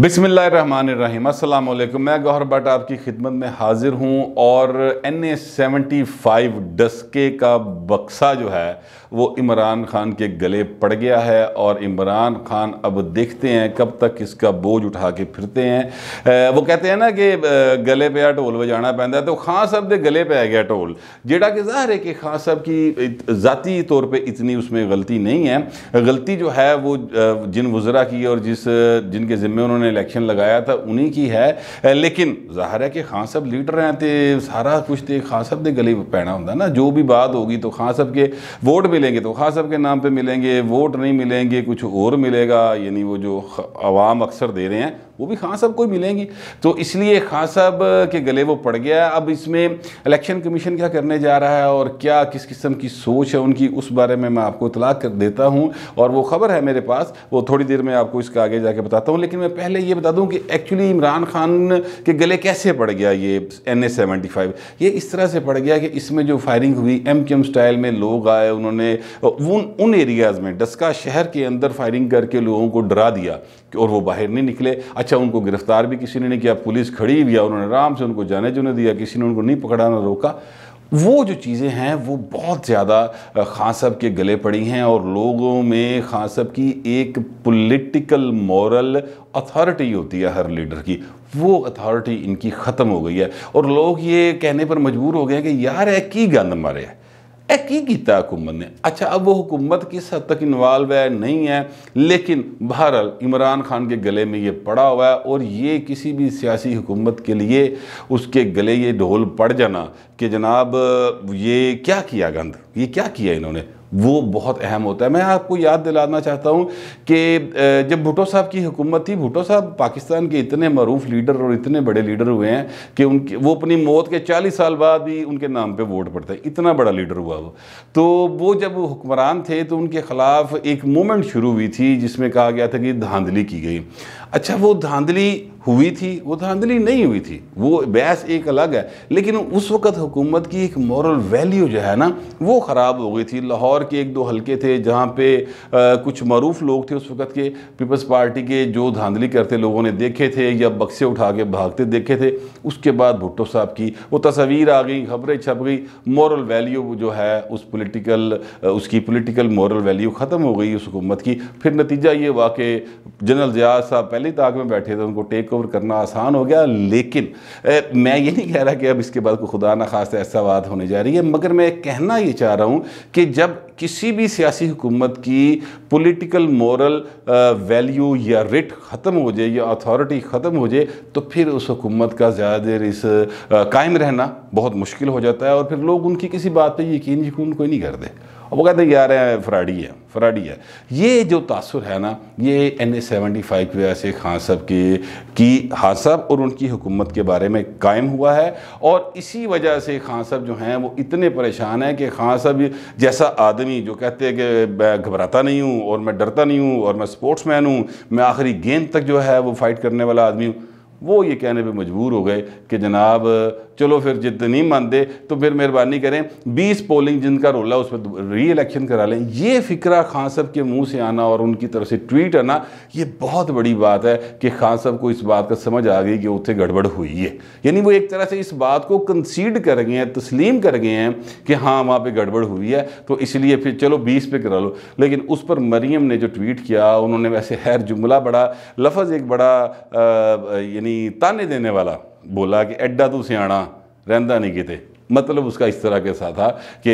बिसमीम अल्लाम मैं गौहर भट्ट आपकी खिदमत में हाजिर हूँ और एन ए सेवेंटी फाइव डस्के का बक्सा जो है वो इमरान खान के गले पड़ गया है और इमरान खान अब देखते हैं कब तक इसका बोझ उठा के फिरते हैं वो कहते हैं ना कि गले पे ढोल बजाना पैदा तो खान साहब के गले पे आ गया ढोल जेड़ा कि जाहिर है कि खान साहब की ज़ाती तौर पर इतनी उसमें गलती नहीं है गलती जो है वो जिन वज़रा की और जिस जिनके ज़िम्मे उन्होंने इलेक्शन लगाया था उन्हीं की है लेकिन जाहिर है कि खान साहब लीडर हैं तो सारा कुछ तो खान साहब के गले पैना होंगे ना जो भी बात होगी तो खान साहब के वोट मिले मिलेंगे तो खास साहब के नाम पे मिलेंगे वोट नहीं मिलेंगे कुछ और मिलेगा यानी वो जो आवाम अक्सर दे रहे हैं वो भी खान साहब को ही मिलेंगी तो इसलिए खान साहब के गले वो पड़ गया अब इसमें इलेक्शन कमीशन क्या करने जा रहा है और क्या किस किस्म की सोच है उनकी उस बारे में मैं आपको इतलाक कर देता हूँ और वो खबर है मेरे पास वो थोड़ी देर में आपको इसका आगे जाके बताता हूँ लेकिन मैं पहले ये बता दूँ कि एक्चुअली इमरान खान के गले कैसे पड़ गया ये एन ए सेवेंटी फाइव ये इस तरह से पड़ गया कि इसमें जो फायरिंग हुई एम के एम स्टाइल में लोग आए उन्होंने उन उन एरियाज़ में डस्का शहर के अंदर फायरिंग करके लोगों को डरा दिया और वो बाहर नहीं निकले अच्छा उनको गिरफ्तार भी किसी ने नहीं किया पुलिस खड़ी भी उन्होंने आराम से उनको जाने जो दिया किसी ने उनको नहीं पकड़ा ना रोका वो जो चीज़ें हैं वो बहुत ज़्यादा खान साहब के गले पड़ी हैं और लोगों में खान साहब की एक पॉलिटिकल मॉरल अथॉरिटी होती है हर लीडर की वो अथॉरिटी इनकी ख़त्म हो गई है और लोग ये कहने पर मजबूर हो गए हैं कि यार है की गंद मारे है यह की किया हुकूमत ने अच्छा अब वो हुकूमत किस हद तक इन्वाल्व है नहीं है लेकिन बहरहाल इमरान खान के गले में ये पड़ा हुआ है और ये किसी भी सियासी हुकूमत के लिए उसके गले ये ढोल पड़ जाना कि जनाब ये क्या किया गंद ये क्या किया इन्होंने वो बहुत अहम होता है मैं आपको याद दिलाना चाहता हूँ कि जब भुटो साहब की हुकूमत थी भुटो साहब पाकिस्तान के इतने मरूफ लीडर और इतने बड़े लीडर हुए हैं कि उनके वो अपनी मौत के चालीस साल बाद भी उनके नाम पर वोट पड़ता है इतना बड़ा लीडर हुआ वो तो वो जब हुक्मरान थे तो उनके ख़िलाफ़ एक मूवमेंट शुरू हुई थी जिसमें कहा गया था कि धांधली की गई अच्छा वो धांधली हुई थी वो धांधली नहीं हुई थी वो बहस एक अलग है लेकिन उस वक्त हुकूमत की एक मॉरल वैल्यू जो है ना वो ख़राब हो गई थी लाहौर के एक दो हलके थे जहाँ पे आ, कुछ मरूफ लोग थे उस वक्त के पीपल्स पार्टी के जो धांधली करते लोगों ने देखे थे या बक्से उठा के भागते देखे थे उसके बाद भुट्टो साहब की वो तस्वीर आ गई खबरें छप गई मॉरल वैल्यू जो है उस पोलिटिकल उसकी पोलिटिकल मॉरल वैल्यू ख़त्म हो गई उस हुकूमत की फिर नतीजा ये हुआ कि जनरल जयाज साहब पहले ताक में बैठे थे उनको टेक डिस्कवर करना आसान हो गया लेकिन ए, मैं ये नहीं कह रहा कि अब इसके बाद को खुदा ना खास ऐसा बात होने जा रही है मगर मैं कहना ये चाह रहा हूँ कि जब किसी भी सियासी हुकूमत की पॉलिटिकल मॉरल वैल्यू या रिट ख़त्म हो जाए या अथॉरिटी ख़त्म हो जाए तो फिर उस हुकूमत का ज़्यादा देर इस कायम रहना बहुत मुश्किल हो जाता है और फिर लोग उनकी किसी बात पर यकीन यकून कोई नहीं करते वो कहते हैं यार है फ्राडी है फ्राडी है ये जो तासर है ना ये एन ए सेवेंटी फाइव की वजह से खान साहब के की खान साहब और उनकी हुकूमत के बारे में कायम हुआ है और इसी वजह से खान साहब जो हैं वो इतने परेशान हैं कि खान साहब जैसा आदमी जो कहते हैं कि मैं घबराता नहीं हूँ और मैं डरता नहीं हूँ और मैं स्पोर्ट्स मैन हूँ मैं आखिरी गेंद तक जो है वो फाइट करने वाला आदमी हूँ वो ये कहने पे मजबूर हो गए कि जनाब चलो फिर जितनी मानते तो फिर मेहरबानी करें 20 पोलिंग जिनका रोल है उस पर री इलेक्शन करा लें ये फ़िक्रा खान साहब के मुंह से आना और उनकी तरफ से ट्वीट आना ये बहुत बड़ी बात है कि खान साहब को इस बात का समझ आ गई कि उतने गड़बड़ हुई है यानी वो एक तरह से इस बात को कंसीड कर गए हैं तस्लीम कर गए हैं कि हाँ वहाँ पर गड़बड़ हुई है तो इसलिए फिर चलो बीस पे करा लो लेकिन उस पर मरीम ने जो ट्वीट किया उन्होंने वैसे हैर जुमला बड़ा लफज एक बड़ा यानी यानी ताने देने वाला बोला कि एड्डा तू सियाणा रहता नहीं कितने मतलब उसका इस तरह के साथ था कि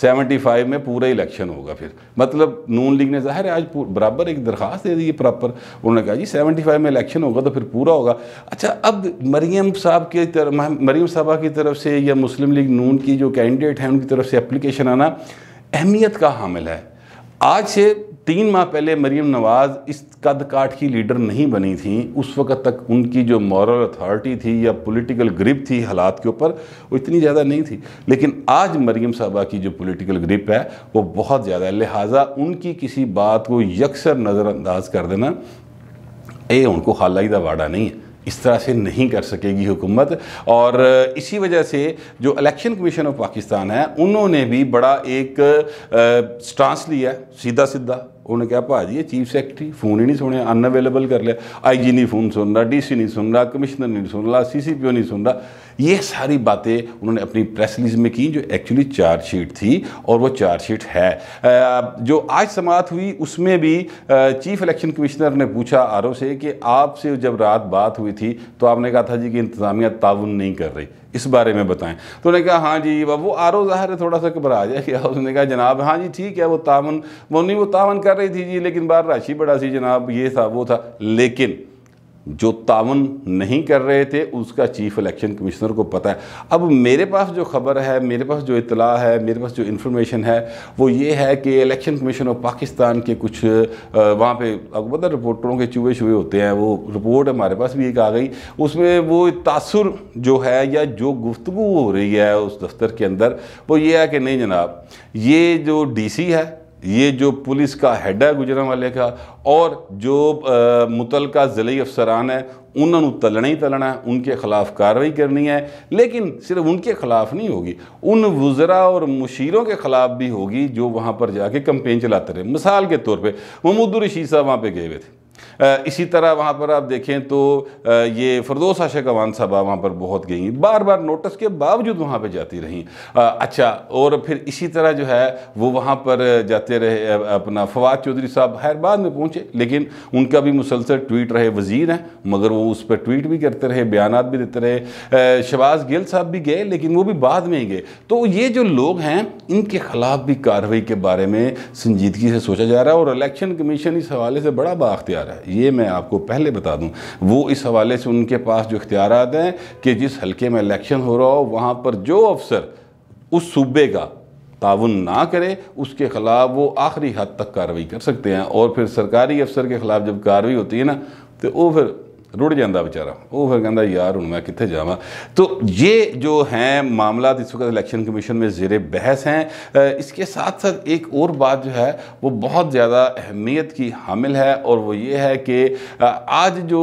75 में पूरा इलेक्शन होगा फिर मतलब नून लीग ने जाहिर है आज बराबर एक दरख्वास्त दे दी है प्रॉपर उन्होंने कहा जी 75 में इलेक्शन होगा तो फिर पूरा होगा अच्छा अब मरीम साहब के तरफ मरीम साहबा की तरफ से या मुस्लिम लीग नून की जो कैंडिडेट हैं उनकी तरफ से अप्लीकेशन आना अहमियत का हामिल है आज से तीन माह पहले मरीम नवाज़ इस कद काठ की लीडर नहीं बनी थी उस वक्त तक उनकी जो मॉरल अथॉरिटी थी या पॉलिटिकल ग्रिप थी हालात के ऊपर वो इतनी ज़्यादा नहीं थी लेकिन आज मरीम साहबा की जो पॉलिटिकल ग्रिप है वो बहुत ज़्यादा है लिहाजा उनकी किसी बात को यकसर नज़रअंदाज कर देना ये उनको खालाई वाड़ा नहीं है इस तरह से नहीं कर सकेगी हुकूमत और इसी वजह से जो इलेक्शन कमीशन ऑफ पाकिस्तान है उन्होंने भी बड़ा एक स्टांस लिया सीधा सीधा उन्होंने कहा भाजी ये चीफ सेक्रेटरी फोन ही नहीं सुने अनअवेलेबल कर लिया आईजी नहीं फोन सुन रहा डीसी नहीं सुन रहा कमिश्नर नहीं सुन रहा सीसीपीओ नहीं सुन रहा ये सारी बातें उन्होंने अपनी प्रेस रिलीज में की जो एक्चुअली चार्जशीट थी और वो चार्जशीट है जो आज समाप्त हुई उसमें भी चीफ इलेक्शन कमिश्नर ने पूछा आर से कि आपसे जब रात बात हुई थी तो आपने कहा था जी कि इंतज़ामिया ताउन नहीं कर रही इस बारे में बताएं तो उन्होंने कहा हाँ जी वह वो आर ओ ज़ाहिर थोड़ा सा घबरा जाए क्या उसने कहा जनाब हाँ जी ठीक है वो तावन वो नहीं वो तावन कर रही थी जी लेकिन बार राशि बड़ा सी जनाब ये था वो था लेकिन जो तावन नहीं कर रहे थे उसका चीफ इलेक्शन कमिश्नर को पता है अब मेरे पास जो खबर है मेरे पास जो इतला है मेरे पास जो इन्फॉर्मेशन है वो ये है कि इलेक्शन कमीशन ऑफ पाकिस्तान के कुछ वहाँ पे अकबर रिपोर्टरों के चूहे छुए होते हैं वो रिपोर्ट हमारे पास भी एक आ गई उसमें वो तासर जो है या जो गुफ्तु हो रही है उस दफ्तर के अंदर वो ये है कि नहीं जनाब ये जो डी है ये जो पुलिस का हेड है गुजरा वाले का और जो मुतलका ज़िली अफसरान है उन्होंने तलना ही तलना है उनके खिलाफ कार्रवाई करनी है लेकिन सिर्फ उनके खिलाफ नहीं होगी उन वज़रा और मुशीरों के खिलाफ भी होगी जो वहाँ पर जाके कंपेन चलाते रहे मिसाल के तौर पर महमूदुर रशीद साहब वहाँ पर गए हुए थे इसी तरह वहाँ पर आप देखें तो ये फरदोस आशा कवान साहबा वहाँ पर बहुत गई बार बार नोटिस के बावजूद वहाँ पर जाती रहीं अच्छा और फिर इसी तरह जो है वो वहाँ पर जाते रहे अपना फवाद चौधरी साहब खैर बाद में पहुँचे लेकिन उनका भी मुसलसल ट्वीट रहे वज़ीर हैं मगर वो उस पर ट्वीट भी करते रहे बयान भी देते रहे शबाज गिल साहब भी गए लेकिन वो भी बाद में ही गए तो ये जो लोग हैं इनके खिलाफ भी कार्रवाई के बारे में संजीदगी से सोचा जा रहा है और इलेक्शन कमीशन इस हवाले से बड़ा बाख्तियार है रहा है ये मैं आपको पहले बता दूं वो इस हवाले से उनके पास जो इख्तियार हैं कि जिस हल्के में इलेक्शन हो रहा हो वहाँ पर जो अफसर उस सूबे का ताउन ना करे उसके ख़िलाफ़ वो आखिरी हद तक कार्रवाई कर सकते हैं और फिर सरकारी अफसर के ख़िलाफ़ जब कार्रवाई होती है ना तो वो फिर रुड़ जाता बेचारा वो फिर कहता यार हूँ मैं कितने जावा तो ये जो हैं मामला इस वक्त इलेक्शन कमीशन में जेर बहस हैं इसके साथ साथ एक और बात जो है वो बहुत ज़्यादा अहमियत की हामिल है और वो ये है कि आज जो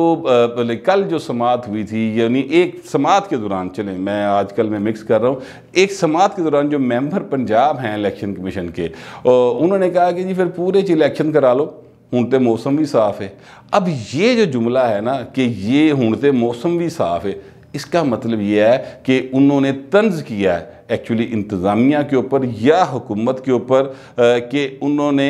कल जो समात हुई थी यानी एक समात के दौरान चले मैं आजकल मैं मिक्स कर रहा हूँ एक समात के दौरान जो मेम्बर पंजाब हैं इलेक्शन कमीशन के उन्होंने कहा कि जी फिर पूरे इलेक्शन करा लो हूँ तो मौसम भी साफ है अब ये जो जुमला है ना कि ये हूँ तो मौसम भी साफ है इसका मतलब यह है कि उन्होंने तंज किया है एक्चुअली इंतज़ामिया के ऊपर या हुकूमत के ऊपर कि उन्होंने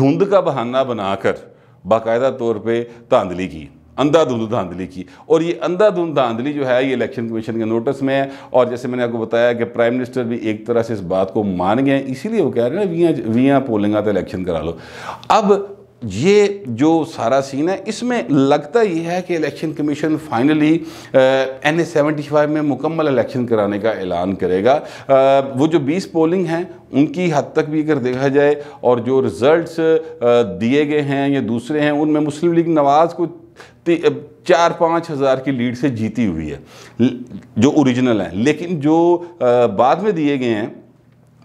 धुंध का बहाना बनाकर बाकायदा तौर पर धांधली की अंधाधुंध धांधली की और ये अंधाधुंध धांधली जो है ये इलेक्शन कमीशन के नोटिस में है और जैसे मैंने आपको बताया कि प्राइम मिनिस्टर भी एक तरह से इस बात को मान गए इसीलिए वो कह रहे हैं ना वियाँ वियाँ पोलिंग आता इलेक्शन करा लो अब ये जो सारा सीन है इसमें लगता ही है कि election commission finally N A seventy five में मुकम्मल इलेक्शन कराने का ऐलान करेगा आ, वो जो बीस पोलिंग हैं उनकी हद तक भी अगर देखा जाए और जो रिज़ल्ट्स दिए गए हैं या दूसरे हैं उनमें मुस्लिम लीग नवाज़ को चार पाँच हज़ार की लीड से जीती हुई है जो ओरिजिनल हैं लेकिन जो आ, बाद में दिए गए हैं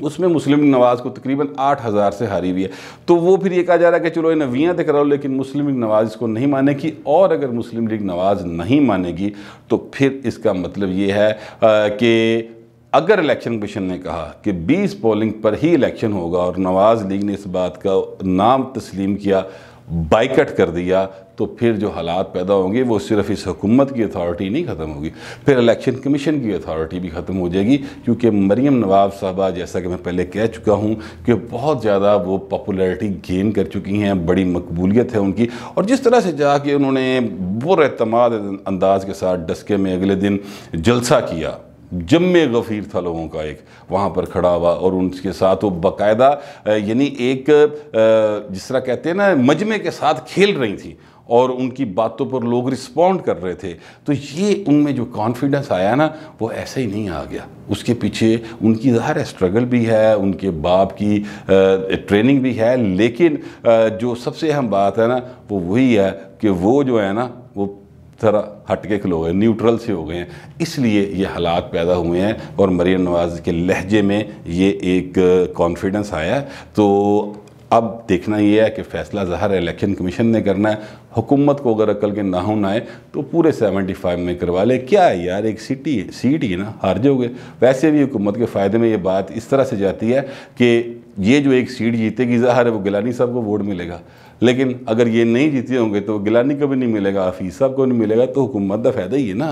उसमें मुस्लिम नवाज़ को तकरीबन आठ हज़ार से हारी हुई है तो वो फिर ये कहा जा रहा है कि चलो इन्हें वियाँ नवियाँ रहा हो लेकिन मुस्लिम लीग नवाज़ इसको नहीं मानेगी और अगर मुस्लिम लीग नवाज़ नहीं मानेगी तो फिर इसका मतलब ये है कि अगर इलेक्शन कमीशन ने कहा कि 20 पोलिंग पर ही इलेक्शन होगा और नवाज़ लीग ने इस बात का नाम तस्लीम किया बाइकट कर दिया तो फिर जो हालात पैदा होंगे वो सिर्फ इस हुकूमत की अथॉरिटी नहीं ख़त्म होगी फिर इलेक्शन कमीशन की अथॉरिटी भी ख़त्म हो जाएगी क्योंकि मरीम नवाब साहबा जैसा कि मैं पहले कह चुका हूँ कि बहुत ज़्यादा वो पॉपुलैरिटी गेन कर चुकी हैं बड़ी मकबूलियत है उनकी और जिस तरह से जाके उन्होंने बुर अतमाद अंदाज के साथ डस्के में अगले दिन जलसा किया जम गफ़ीर था लोगों का एक वहाँ पर खड़ा हुआ और उनके साथ वो बाकायदा यानी एक जिस तरह कहते हैं ना मजमे के साथ खेल रही थी और उनकी बातों पर लोग रिस्पॉन्ड कर रहे थे तो ये उनमें जो कॉन्फिडेंस आया ना वो ऐसे ही नहीं आ गया उसके पीछे उनकी ज़ाहिर स्ट्रगल भी है उनके बाप की ट्रेनिंग भी है लेकिन जो सबसे अहम बात है ना वो वही है कि वो जो है ना वो ज़रा हटके के लोग हैं न्यूट्रल से हो गए हैं इसलिए ये हालात पैदा हुए हैं और मरियम नवाज के लहजे में ये एक कॉन्फिडेंस आया तो अब देखना यह है कि फैसला ज़ाहर इलेक्शन कमीशन ने करना है हुकूमत को अगर अकल के ना हो ना आए तो पूरे 75 में करवा ले क्या है यार एक सीट ही सीट ही ना हार जाओगे वैसे भी हुकूमत के फ़ायदे में ये बात इस तरह से जाती है कि ये जो एक सीट जीतेगी ज़ाहर है वो गिलानी साहब को वोट मिलेगा लेकिन अगर ये नहीं जीते होंगे तो गिलानी को भी नहीं मिलेगा हफीज़ साहब को नहीं मिलेगा तो हुकूमत का फ़ायदा ही है ना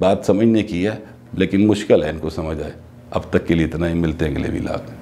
बात समझने की है लेकिन मुश्किल है इनको समझ आए अब तक के लिए इतना ही मिलते हैं अगले भी लाख